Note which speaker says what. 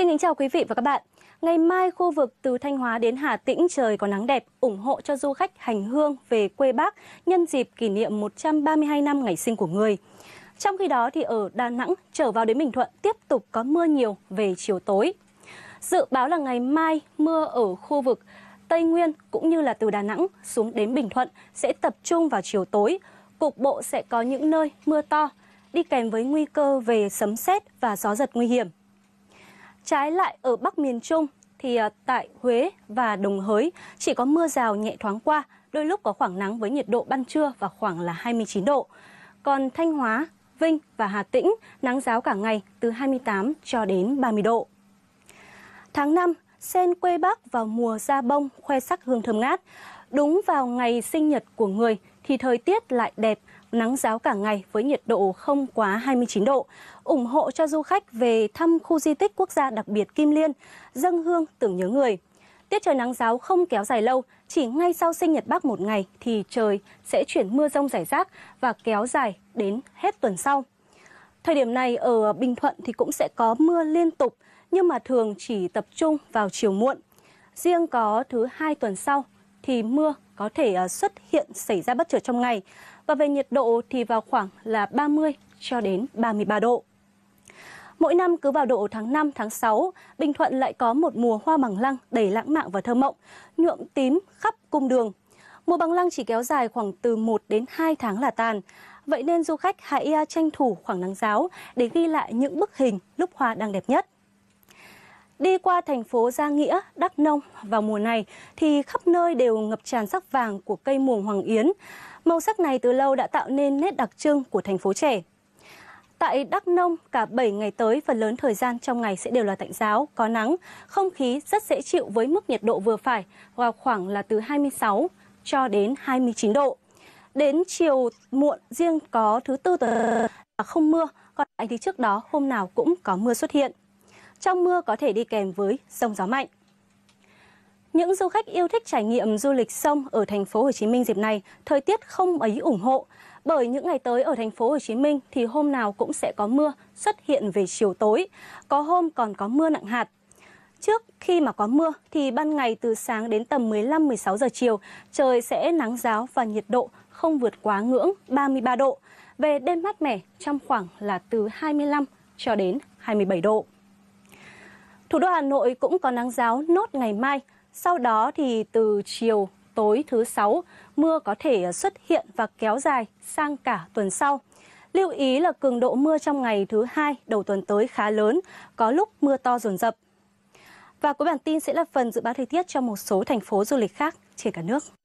Speaker 1: Xin kính chào quý vị và các bạn. Ngày mai khu vực từ Thanh Hóa đến Hà Tĩnh trời có nắng đẹp, ủng hộ cho du khách hành hương về quê Bác nhân dịp kỷ niệm 132 năm ngày sinh của người. Trong khi đó thì ở Đà Nẵng trở vào đến Bình Thuận tiếp tục có mưa nhiều về chiều tối. Dự báo là ngày mai mưa ở khu vực Tây Nguyên cũng như là từ Đà Nẵng xuống đến Bình Thuận sẽ tập trung vào chiều tối. Cục bộ sẽ có những nơi mưa to, đi kèm với nguy cơ về sấm sét và gió giật nguy hiểm. Trái lại ở Bắc miền Trung thì ờ, tại Huế và Đồng Hới chỉ có mưa rào nhẹ thoáng qua, đôi lúc có khoảng nắng với nhiệt độ ban trưa và khoảng là 29 độ. Còn Thanh Hóa, Vinh và Hà Tĩnh nắng giáo cả ngày từ 28 cho đến 30 độ. Tháng 5, sen quê Bắc vào mùa ra bông khoe sắc hương thơm ngát. Đúng vào ngày sinh nhật của người thì thời tiết lại đẹp, nắng giáo cả ngày với nhiệt độ không quá 29 độ, ủng hộ cho du khách về thăm khu di tích quốc gia đặc biệt Kim Liên, dâng hương tưởng nhớ người. Tiết trời nắng giáo không kéo dài lâu, chỉ ngay sau sinh nhật bác một ngày thì trời sẽ chuyển mưa rông rải rác và kéo dài đến hết tuần sau. Thời điểm này ở Bình Thuận thì cũng sẽ có mưa liên tục, nhưng mà thường chỉ tập trung vào chiều muộn. Riêng có thứ hai tuần sau thì mưa có thể ờ, xuất hiện xảy ra bất chợt trong ngày và về nhiệt độ thì vào khoảng là 30 cho đến 33 độ. Mỗi năm cứ vào độ tháng 5, tháng 6, Bình Thuận lại có một mùa hoa bằng lăng đầy lãng mạn và thơ mộng, nhuộm tím khắp cung đường. Mùa bằng lăng chỉ kéo dài khoảng từ 1 đến 2 tháng là tàn. Vậy nên du khách hãy à, tranh thủ khoảng nắng giáo để ghi lại những bức hình lúc hoa đang đẹp nhất. Đi qua thành phố Gia Nghĩa, Đắk Nông vào mùa này thì khắp nơi đều ngập tràn sắc vàng của cây muồng hoàng yến. Màu sắc này từ lâu đã tạo nên nét đặc trưng của thành phố trẻ. Tại Đắk Nông, cả 7 ngày tới phần lớn thời gian trong ngày sẽ đều là tạnh giáo, có nắng, không khí rất dễ chịu với mức nhiệt độ vừa phải, vào khoảng là từ 26 cho đến 29 độ. Đến chiều muộn riêng có thứ tư tuần là không mưa, còn lại thì trước đó hôm nào cũng có mưa xuất hiện. Trong mưa có thể đi kèm với sông gió mạnh. Những du khách yêu thích trải nghiệm du lịch sông ở thành phố Hồ Chí Minh dịp này, thời tiết không ấy ủng hộ. Bởi những ngày tới ở thành phố Hồ Chí Minh thì hôm nào cũng sẽ có mưa xuất hiện về chiều tối, có hôm còn có mưa nặng hạt. Trước khi mà có mưa thì ban ngày từ sáng đến tầm 15-16 giờ chiều, trời sẽ nắng giáo và nhiệt độ không vượt quá ngưỡng 33 độ. Về đêm mát mẻ trong khoảng là từ 25 cho đến 27 độ. Thủ đô Hà Nội cũng có nắng giáo nốt ngày mai, sau đó thì từ chiều tối thứ sáu mưa có thể xuất hiện và kéo dài sang cả tuần sau. Lưu ý là cường độ mưa trong ngày thứ hai đầu tuần tới khá lớn, có lúc mưa to dồn dập. Và cuối bản tin sẽ là phần dự báo thời tiết cho một số thành phố du lịch khác trên cả nước.